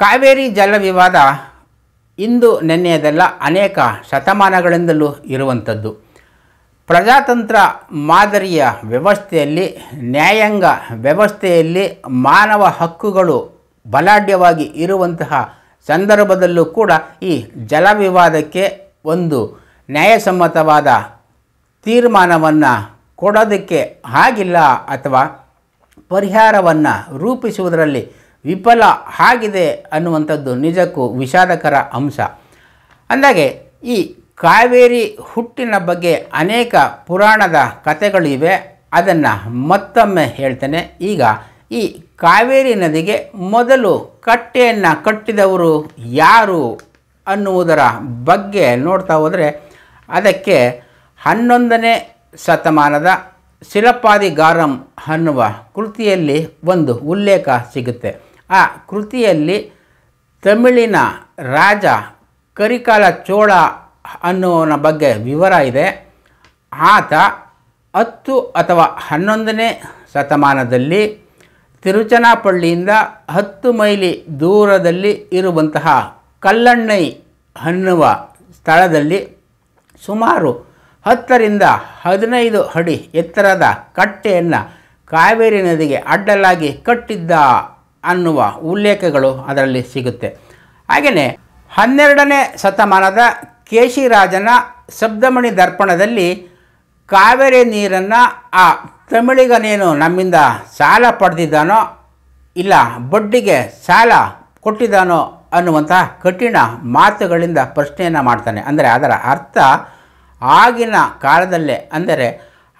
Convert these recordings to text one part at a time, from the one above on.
ಕಾವೇರಿ ಜಲ ವಿವಾದ ಇಂದು ನೆನ್ನೆಯದೆಲ್ಲ ಅನೇಕ ಶತಮಾನಗಳಿಂದಲೂ ಇರುವಂಥದ್ದು ಪ್ರಜಾತಂತ್ರ ಮಾದರಿಯ ವ್ಯವಸ್ಥೆಯಲ್ಲಿ ನ್ಯಾಯಾಂಗ ವ್ಯವಸ್ಥೆಯಲ್ಲಿ ಮಾನವ ಹಕ್ಕುಗಳು ಬಲಾಢ್ಯವಾಗಿ ಇರುವಂತಹ ಸಂದರ್ಭದಲ್ಲೂ ಕೂಡ ಈ ಜಲ ವಿವಾದಕ್ಕೆ ಒಂದು ನ್ಯಾಯಸಮ್ಮತವಾದ ತೀರ್ಮಾನವನ್ನು ಕೊಡೋದಕ್ಕೆ ಆಗಿಲ್ಲ ಅಥವಾ ಪರಿಹಾರವನ್ನು ರೂಪಿಸುವುದರಲ್ಲಿ ವಿಫಲ ಆಗಿದೆ ಅನ್ನುವಂಥದ್ದು ನಿಜಕ್ಕೂ ವಿಷಾದಕರ ಅಂಶ ಅಂದಾಗೆ ಈ ಕಾವೇರಿ ಹುಟ್ಟಿನ ಬಗ್ಗೆ ಅನೇಕ ಪುರಾಣದ ಕಥೆಗಳಿವೆ ಅದನ್ನು ಮತ್ತೊಮ್ಮೆ ಹೇಳ್ತೇನೆ ಈಗ ಈ ಕಾವೇರಿ ನದಿಗೆ ಮೊದಲು ಕಟ್ಟೆಯನ್ನು ಕಟ್ಟಿದವರು ಯಾರು ಅನ್ನುವುದರ ಬಗ್ಗೆ ನೋಡ್ತಾ ಹೋದರೆ ಅದಕ್ಕೆ ಹನ್ನೊಂದನೇ ಶತಮಾನದ ಶಿಲಪಾದಿಗಾರಂ ಅನ್ನುವ ಕೃತಿಯಲ್ಲಿ ಒಂದು ಉಲ್ಲೇಖ ಸಿಗುತ್ತೆ ಆ ಕೃತಿಯಲ್ಲಿ ತಮಿಳಿನ ರಾಜ ಕರಿಕಾಲ ಚೋಳ ಅನ್ನೋನ ಬಗ್ಗೆ ವಿವರ ಇದೆ ಆತ ಹತ್ತು ಅಥವಾ ಹನ್ನೊಂದನೇ ಶತಮಾನದಲ್ಲಿ ತಿರುಚನಾಪಳ್ಳಿಯಿಂದ ಹತ್ತು ಮೈಲಿ ದೂರದಲ್ಲಿ ಇರುವಂತಹ ಕಲ್ಲಣ್ಣೈ ಅನ್ನುವ ಸ್ಥಳದಲ್ಲಿ ಸುಮಾರು ಹತ್ತರಿಂದ ಹದಿನೈದು ಅಡಿ ಎತ್ತರದ ಕಟ್ಟೆಯನ್ನು ಕಾವೇರಿ ನದಿಗೆ ಅಡ್ಡಲಾಗಿ ಕಟ್ಟಿದ್ದ ಅನ್ನುವ ಉಲ್ಲೇಖಗಳು ಅದರಲ್ಲಿ ಸಿಗುತ್ತೆ ಹಾಗೆಯೇ ಹನ್ನೆರಡನೇ ಶತಮಾನದ ಕೇಶಿರಾಜನ ಶಬ್ದಮಣಿ ದರ್ಪಣದಲ್ಲಿ ಕಾವೇರಿ ನೀರನ್ನು ಆ ತಮಿಳಿಗನೇನು ನಮ್ಮಿಂದ ಸಾಲ ಪಡೆದಿದ್ದಾನೋ ಇಲ್ಲ ಬಡ್ಡಿಗೆ ಸಾಲ ಕೊಟ್ಟಿದ್ದಾನೋ ಅನ್ನುವಂತಹ ಕಠಿಣ ಮಾತುಗಳಿಂದ ಪ್ರಶ್ನೆಯನ್ನು ಮಾಡ್ತಾನೆ ಅಂದರೆ ಅದರ ಅರ್ಥ ಆಗಿನ ಕಾಲದಲ್ಲೇ ಅಂದರೆ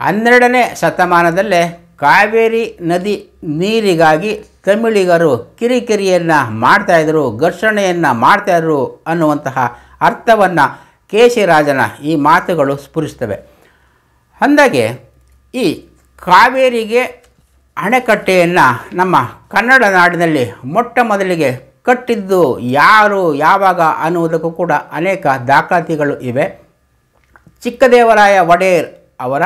ಹನ್ನೆರಡನೇ ಶತಮಾನದಲ್ಲೇ ಕಾವೇರಿ ನದಿ ನೀರಿಗಾಗಿ ತಮಿಳಿಗರು ಕಿರಿಕಿರಿಯನ್ನು ಮಾಡ್ತಾಯಿದ್ರು ಘರ್ಷಣೆಯನ್ನು ಮಾಡ್ತಾಯಿದ್ರು ಅನ್ನುವಂತಹ ಅರ್ಥವನ್ನು ಕೇಶಿರಾಜನ ಈ ಮಾತುಗಳು ಸ್ಫುರಿಸ್ತವೆ ಅಂದಾಗೆ ಈ ಕಾವೇರಿಗೆ ಅಣೆಕಟ್ಟೆಯನ್ನು ನಮ್ಮ ಕನ್ನಡ ನಾಡಿನಲ್ಲಿ ಮೊಟ್ಟ ಮೊದಲಿಗೆ ಕಟ್ಟಿದ್ದು ಯಾರು ಯಾವಾಗ ಅನ್ನುವುದಕ್ಕೂ ಕೂಡ ಅನೇಕ ದಾಖಲಾತಿಗಳು ಇವೆ ಚಿಕ್ಕದೇವರಾಯ ಒಡೆಯರ್ ಅವರ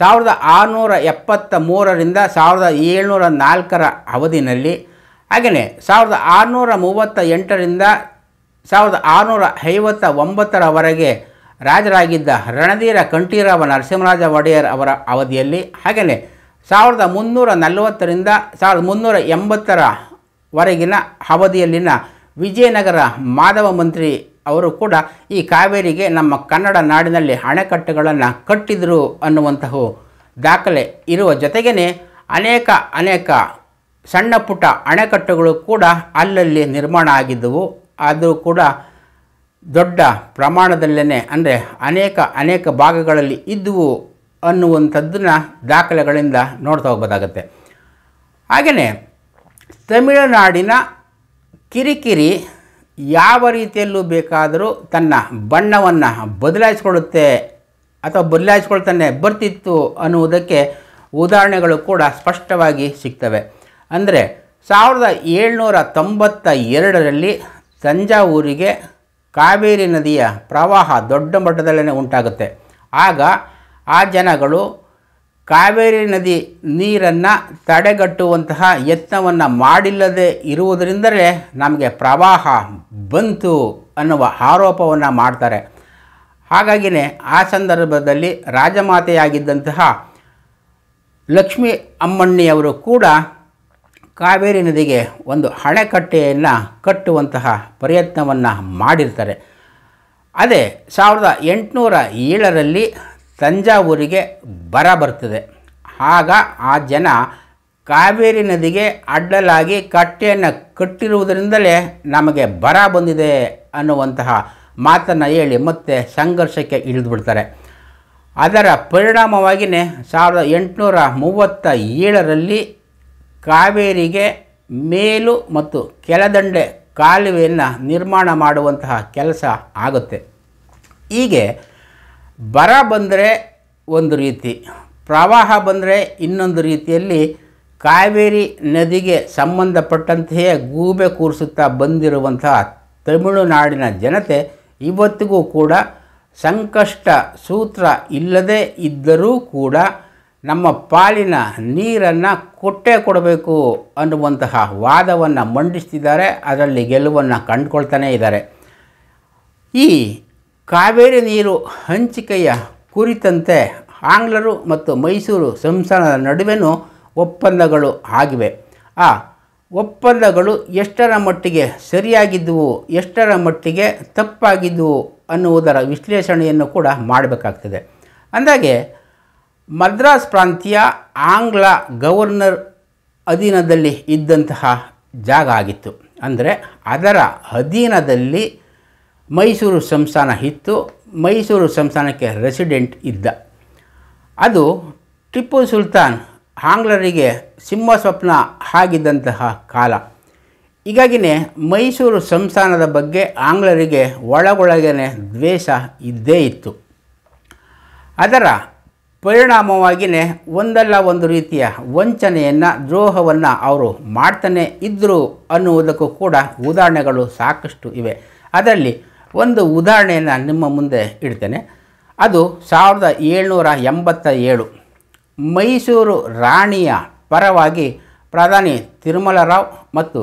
ಸಾವಿರದ ಆರುನೂರ ಎಪ್ಪತ್ತ ಮೂರರಿಂದ ಸಾವಿರದ ಏಳ್ನೂರ ನಾಲ್ಕರ ಅವಧಿನಲ್ಲಿ ಹಾಗೆಯೇ ಸಾವಿರದ ಆರುನೂರ ಮೂವತ್ತ ಎಂಟರಿಂದ ಸಾವಿರದ ಆರುನೂರ ಐವತ್ತ ಒಂಬತ್ತರವರೆಗೆ ರಾಜರಾಗಿದ್ದ ರಣಧೀರ ಕಂಠೀರವ ನರಸಿಂಹರಾಜ ಒಡೆಯರ್ ಅವರ ಅವಧಿಯಲ್ಲಿ ಹಾಗೆಯೇ ಸಾವಿರದ ಮುನ್ನೂರ ನಲವತ್ತರಿಂದ ಸಾವಿರದ ಮುನ್ನೂರ ಎಂಬತ್ತರವರೆಗಿನ ಅವಧಿಯಲ್ಲಿನ ವಿಜಯನಗರ ಮಾಧವ ಮಂತ್ರಿ ಅವರು ಕೂಡ ಈ ಕಾವೇರಿಗೆ ನಮ್ಮ ಕನ್ನಡ ನಾಡಿನಲ್ಲಿ ಅಣೆಕಟ್ಟುಗಳನ್ನು ಕಟ್ಟಿದರು ಅನ್ನುವಂತಹ ದಾಖಲೆ ಇರುವ ಜೊತೆಗೇ ಅನೇಕ ಅನೇಕ ಸಣ್ಣ ಪುಟ್ಟ ಅಣೆಕಟ್ಟುಗಳು ಕೂಡ ಅಲ್ಲಲ್ಲಿ ನಿರ್ಮಾಣ ಆಗಿದ್ದವು ಅದು ಕೂಡ ದೊಡ್ಡ ಪ್ರಮಾಣದಲ್ಲೇ ಅಂದರೆ ಅನೇಕ ಅನೇಕ ಭಾಗಗಳಲ್ಲಿ ಇದ್ದುವು ಅನ್ನುವಂಥದ್ದನ್ನ ದಾಖಲೆಗಳಿಂದ ನೋಡ್ತಾ ಹೋಗ್ಬೋದಾಗತ್ತೆ ಹಾಗೆಯೇ ತಮಿಳುನಾಡಿನ ಕಿರಿಕಿರಿ ಯಾವ ರೀತಿಯಲ್ಲೂ ಬೇಕಾದರೂ ತನ್ನ ಬಣ್ಣವನ್ನು ಬದಲಾಯಿಸ್ಕೊಳ್ಳುತ್ತೆ ಅಥವಾ ಬದಲಾಯಿಸ್ಕೊಳ್ತಾನೆ ಬರ್ತಿತ್ತು ಅನ್ನುವುದಕ್ಕೆ ಉದಾಹರಣೆಗಳು ಕೂಡ ಸ್ಪಷ್ಟವಾಗಿ ಸಿಗ್ತವೆ ಅಂದರೆ ಸಾವಿರದ ಏಳ್ನೂರ ತೊಂಬತ್ತ ಎರಡರಲ್ಲಿ ತಂಜಾವೂರಿಗೆ ಕಾವೇರಿ ನದಿಯ ಪ್ರವಾಹ ದೊಡ್ಡ ಮಟ್ಟದಲ್ಲೇ ಉಂಟಾಗುತ್ತೆ ಆಗ ಆ ಜನಗಳು ಕಾವೇರಿ ನದಿ ನೀರನ್ನು ತಡೆಗಟ್ಟುವಂತಹ ಯತ್ನವನ್ನು ಮಾಡಿಲ್ಲದೆ ಇರುವುದರಿಂದಲೇ ನಮಗೆ ಪ್ರವಾಹ ಬಂತು ಅನ್ನುವ ಆರೋಪವನ್ನು ಮಾಡ್ತಾರೆ ಹಾಗಾಗಿಯೇ ಆ ಸಂದರ್ಭದಲ್ಲಿ ರಾಜಮಾತೆಯಾಗಿದ್ದಂತಹ ಲಕ್ಷ್ಮೀ ಅಮ್ಮಣ್ಣಿಯವರು ಕೂಡ ಕಾವೇರಿ ನದಿಗೆ ಒಂದು ಹಣೆಕಟ್ಟೆಯನ್ನು ಕಟ್ಟುವಂತಹ ಪ್ರಯತ್ನವನ್ನು ಮಾಡಿರ್ತಾರೆ ಅದೇ ಸಾವಿರದ ಎಂಟುನೂರ ಏಳರಲ್ಲಿ ತಂಜಾವೂರಿಗೆ ಬರ ಬರ್ತದೆ ಆಗ ಆ ಜನ ಕಾವೇರಿ ನದಿಗೆ ಅಡ್ಡಲಾಗಿ ಕಟ್ಟೆಯನ್ನು ಕಟ್ಟಿರುವುದರಿಂದಲೇ ನಮಗೆ ಬರ ಬಂದಿದೆ ಅನ್ನುವಂತಹ ಮಾತನ್ನು ಹೇಳಿ ಮತ್ತೆ ಸಂಘರ್ಷಕ್ಕೆ ಇಳಿದು ಬಿಡ್ತಾರೆ ಅದರ ಪರಿಣಾಮವಾಗಿಯೇ ಸಾವಿರದ ಎಂಟುನೂರ ಮೂವತ್ತ ಏಳರಲ್ಲಿ ಕಾವೇರಿಗೆ ಮೇಲು ಮತ್ತು ಕೆಳದಂಡೆ ಕಾಲುವೆಯನ್ನು ನಿರ್ಮಾಣ ಮಾಡುವಂತಹ ಕೆಲಸ ಆಗುತ್ತೆ ಹೀಗೆ ಬರ ಬಂದರೆ ಒಂದು ರೀತಿ ಪ್ರವಾಹ ಬಂದರೆ ಇನ್ನೊಂದು ರೀತಿಯಲ್ಲಿ ಕಾವೇರಿ ನದಿಗೆ ಸಂಬಂಧಪಟ್ಟಂತೆಯೇ ಗೂಬೆ ಕೂರಿಸುತ್ತಾ ಬಂದಿರುವಂತಹ ತಮಿಳುನಾಡಿನ ಜನತೆ ಇವತ್ತಿಗೂ ಕೂಡ ಸಂಕಷ್ಟ ಸೂತ್ರ ಇಲ್ಲದೇ ಇದ್ದರೂ ಕೂಡ ನಮ್ಮ ಪಾಲಿನ ನೀರನ್ನು ಕೊಟ್ಟೆ ಕೊಡಬೇಕು ಅನ್ನುವಂತಹ ವಾದವನ್ನು ಮಂಡಿಸ್ತಿದ್ದಾರೆ ಅದರಲ್ಲಿ ಗೆಲುವನ್ನು ಕಂಡುಕೊಳ್ತಾನೇ ಇದ್ದಾರೆ ಈ ಕಾವೇರಿ ನೀರು ಹಂಚಿಕೆಯ ಕುರಿತಂತೆ ಆಂಗ್ಲರು ಮತ್ತು ಮೈಸೂರು ಸಂಸ್ಥಾನದ ನಡುವೆನೂ ಒಪ್ಪಂದಗಳು ಆಗಿವೆ ಆ ಒಪ್ಪಂದಗಳು ಎಷ್ಟರ ಮಟ್ಟಿಗೆ ಸರಿಯಾಗಿದ್ದುವು ಎಷ್ಟರ ಮಟ್ಟಿಗೆ ತಪ್ಪಾಗಿದ್ದುವು ಅನ್ನುವುದರ ವಿಶ್ಲೇಷಣೆಯನ್ನು ಕೂಡ ಮಾಡಬೇಕಾಗ್ತದೆ ಅಂದಾಗೆ ಮದ್ರಾಸ್ ಪ್ರಾಂತ್ಯ ಆಂಗ್ಲ ಗವರ್ನರ್ ಅಧೀನದಲ್ಲಿ ಇದ್ದಂತಹ ಜಾಗ ಆಗಿತ್ತು ಅಂದರೆ ಅದರ ಅಧೀನದಲ್ಲಿ ಮೈಸೂರು ಸಂಸ್ಥಾನ ಇತ್ತು ಮೈಸೂರು ಸಂಸ್ಥಾನಕ್ಕೆ ರೆಸಿಡೆಂಟ್ ಇದ್ದ ಅದು ಟಿಪ್ಪು ಸುಲ್ತಾನ್ ಆಂಗ್ಲರಿಗೆ ಸಿಂಹ ಸ್ವಪ್ನ ಆಗಿದ್ದಂತಹ ಕಾಲ ಹೀಗಾಗಿನೇ ಮೈಸೂರು ಸಂಸ್ಥಾನದ ಬಗ್ಗೆ ಆಂಗ್ಲರಿಗೆ ಒಳಗೊಳಗೇನೆ ದ್ವೇಷ ಇದ್ದೇ ಇತ್ತು ಅದರ ಪರಿಣಾಮವಾಗಿಯೇ ಒಂದಲ್ಲ ಒಂದು ರೀತಿಯ ವಂಚನೆಯನ್ನು ದ್ರೋಹವನ್ನು ಅವರು ಮಾಡ್ತಾನೆ ಇದ್ದರು ಅನ್ನುವುದಕ್ಕೂ ಕೂಡ ಉದಾಹರಣೆಗಳು ಸಾಕಷ್ಟು ಇವೆ ಅದರಲ್ಲಿ ಒಂದು ಉದಾಹರಣೆಯನ್ನು ನಿಮ್ಮ ಮುಂದೆ ಇಡ್ತೇನೆ ಅದು ಸಾವಿರದ ಏಳ್ನೂರ ಎಂಬತ್ತ ಏಳು ಮೈಸೂರು ರಾಣಿಯ ಪರವಾಗಿ ಪ್ರಧಾನಿ ತಿರುಮಲರಾವ್ ಮತ್ತು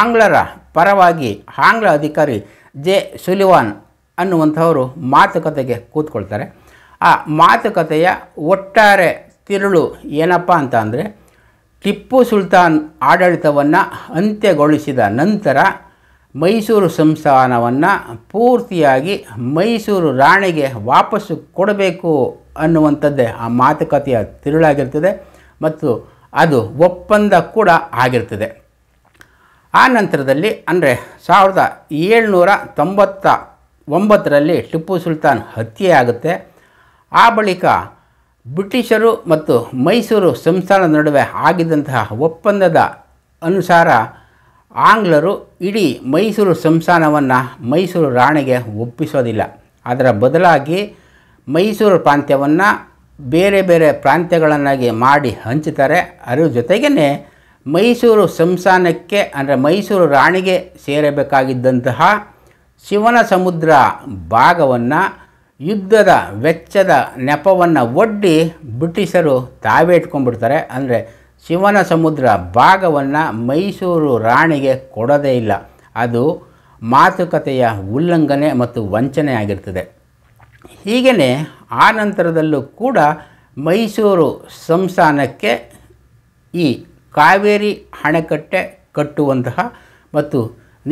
ಆಂಗ್ಲರ ಪರವಾಗಿ ಆಂಗ್ಲ ಅಧಿಕಾರಿ ಜೆ ಸುಲಿವಾನ್ ಅನ್ನುವಂಥವರು ಮಾತುಕತೆಗೆ ಕೂತ್ಕೊಳ್ತಾರೆ ಆ ಮಾತುಕತೆಯ ಒಟ್ಟಾರೆ ತಿರುಳು ಏನಪ್ಪ ಅಂತ ಅಂದರೆ ಟಿಪ್ಪು ಸುಲ್ತಾನ್ ಆಡಳಿತವನ್ನು ಅಂತ್ಯಗೊಳಿಸಿದ ನಂತರ ಮೈಸೂರು ಸಂಸ್ಥಾನವನ್ನು ಪೂರ್ತಿಯಾಗಿ ಮೈಸೂರು ರಾಣಿಗೆ ವಾಪಸ್ಸು ಕೊಡಬೇಕು ಅನ್ನುವಂಥದ್ದೇ ಆ ಮಾತುಕತೆಯ ತಿರುಳಾಗಿರ್ತದೆ ಮತ್ತು ಅದು ಒಪ್ಪಂದ ಕೂಡ ಆಗಿರ್ತದೆ ಆ ನಂತರದಲ್ಲಿ ಅಂದರೆ ಸಾವಿರದ ಏಳ್ನೂರ ತೊಂಬತ್ತ ಒಂಬತ್ತರಲ್ಲಿ ಟಿಪ್ಪು ಸುಲ್ತಾನ್ ಹತ್ಯೆ ಆಗುತ್ತೆ ಆ ಬಳಿಕ ಬ್ರಿಟಿಷರು ಮತ್ತು ಮೈಸೂರು ಸಂಸ್ಥಾನದ ನಡುವೆ ಆಗಿದ್ದಂತಹ ಒಪ್ಪಂದದ ಅನುಸಾರ ಆಂಗ್ಲರು ಇಡೀ ಮೈಸೂರು ಸಂಸ್ಥಾನವನ್ನು ಮೈಸೂರು ರಾಣಿಗೆ ಒಪ್ಪಿಸೋದಿಲ್ಲ ಅದರ ಬದಲಾಗಿ ಮೈಸೂರು ಪ್ರಾಂತ್ಯವನ್ನು ಬೇರೆ ಬೇರೆ ಪ್ರಾಂತ್ಯಗಳನ್ನಾಗಿ ಮಾಡಿ ಹಂಚುತ್ತಾರೆ ಅದರ ಜೊತೆಗೇ ಮೈಸೂರು ಸಂಸ್ಥಾನಕ್ಕೆ ಅಂದರೆ ಮೈಸೂರು ರಾಣಿಗೆ ಸೇರಬೇಕಾಗಿದ್ದಂತಹ ಶಿವನ ಸಮುದ್ರ ಭಾಗವನ್ನು ಯುದ್ಧದ ವೆಚ್ಚದ ನೆಪವನ್ನು ಒಡ್ಡಿ ಬ್ರಿಟಿಷರು ತಾವೇ ಇಟ್ಕೊಂಡ್ಬಿಡ್ತಾರೆ ಅಂದರೆ ಶಿವನ ಸಮುದ್ರ ಭಾಗವನ್ನು ಮೈಸೂರು ರಾಣಿಗೆ ಕೊಡದೇ ಇಲ್ಲ ಅದು ಮಾತುಕತೆಯ ಉಲ್ಲಂಘನೆ ಮತ್ತು ವಂಚನೆ ಆಗಿರ್ತದೆ ಆ ನಂತರದಲ್ಲೂ ಕೂಡ ಮೈಸೂರು ಸಂಸ್ಥಾನಕ್ಕೆ ಈ ಕಾವೇರಿ ಅಣೆಕಟ್ಟೆ ಕಟ್ಟುವಂತಹ ಮತ್ತು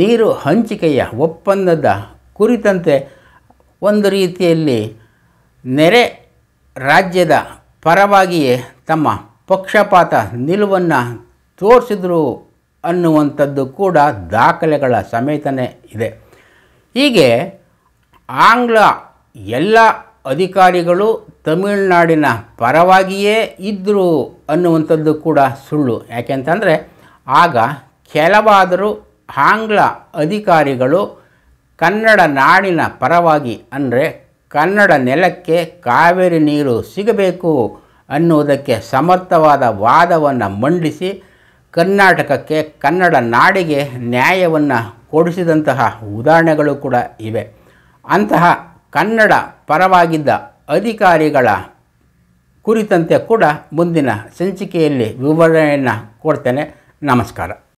ನೀರು ಹಂಚಿಕೆಯ ಒಪ್ಪಂದದ ಕುರಿತಂತೆ ಒಂದು ರೀತಿಯಲ್ಲಿ ನೆರೆ ರಾಜ್ಯದ ಪರವಾಗಿಯೇ ತಮ್ಮ ಪಕ್ಷಪಾತ ನಿಲುವನ್ನು ತೋರಿಸಿದ್ರು ಅನ್ನುವಂಥದ್ದು ಕೂಡ ದಾಖಲೆಗಳ ಸಮೇತನೇ ಇದೆ ಹೀಗೆ ಆಂಗ್ಲ ಎಲ್ಲ ಅಧಿಕಾರಿಗಳು ತಮಿಳುನಾಡಿನ ಪರವಾಗಿಯೇ ಇದ್ದರು ಅನ್ನುವಂಥದ್ದು ಕೂಡ ಸುಳ್ಳು ಯಾಕೆಂತಂದರೆ ಆಗ ಕೆಲವಾದರೂ ಆಂಗ್ಲ ಅಧಿಕಾರಿಗಳು ಕನ್ನಡ ನಾಡಿನ ಪರವಾಗಿ ಅಂದರೆ ಕನ್ನಡ ನೆಲಕ್ಕೆ ಕಾವೇರಿ ನೀರು ಸಿಗಬೇಕು ಅನ್ನುವುದಕ್ಕೆ ಸಮರ್ಥವಾದ ವಾದವನ್ನು ಮಂಡಿಸಿ ಕರ್ನಾಟಕಕ್ಕೆ ಕನ್ನಡ ನಾಡಿಗೆ ನ್ಯಾಯವನ್ನು ಕೊಡಿಸಿದಂತಹ ಉದಾಹರಣೆಗಳು ಕೂಡ ಇವೆ ಅಂತಹ ಕನ್ನಡ ಪರವಾಗಿದ್ದ ಅಧಿಕಾರಿಗಳ ಕುರಿತಂತೆ ಕೂಡ ಮುಂದಿನ ಸಂಚಿಕೆಯಲ್ಲಿ ವಿವರಣೆಯನ್ನು ಕೊಡ್ತೇನೆ ನಮಸ್ಕಾರ